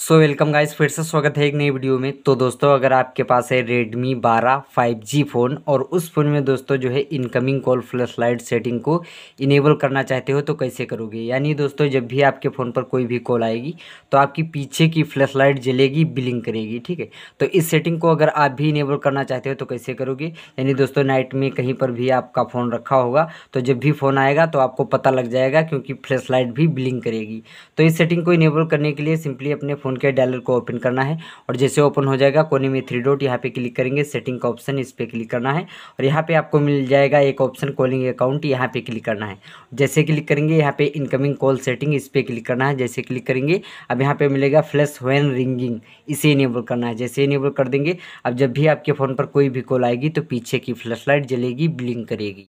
so welcome guys फिर से स्वागत है एक नई वीडियो में तो दोस्तों अगर आपके पास है Redmi 12 5G फ़ोन और उस फ़ोन में दोस्तों जो है incoming call flash light setting को इनेबल करना चाहते हो तो कैसे करोगे यानी दोस्तों जब भी आपके फ़ोन पर कोई भी कॉल आएगी तो आपकी पीछे की फ्लैश लाइट जलेगी बिलिंग करेगी ठीक है तो इस सेटिंग को अगर आप भी इनेबल करना चाहते हो तो कैसे करोगे यानी दोस्तों नाइट में कहीं पर भी आपका फ़ोन रखा होगा तो जब भी फ़ोन आएगा तो आपको पता लग जाएगा क्योंकि फ्लैश लाइट भी बिलिंग करेगी तो इस सेटिंग को इनेबल करने के लिए सिंपली अपने फ़ोन फ़ोन के डायलर को ओपन करना है और जैसे ओपन हो जाएगा कोने में थ्री डॉट यहाँ पे क्लिक करेंगे सेटिंग का ऑप्शन इस पर क्लिक करना है और यहाँ पे आपको मिल जाएगा एक ऑप्शन कॉलिंग अकाउंट यहाँ पे क्लिक करना है जैसे क्लिक करेंगे यहाँ पे इनकमिंग कॉल सेटिंग इस पर क्लिक करना है जैसे क्लिक करेंगे अब यहाँ पे मिलेगा फ्लैश वैन रिंगिंग इसे इनेबल करना है जैसे इनेबल कर देंगे अब जब भी आपके फ़ोन पर कोई भी कॉल आएगी तो पीछे की फ्लैश लाइट जलेगी ब्लिंक करेगी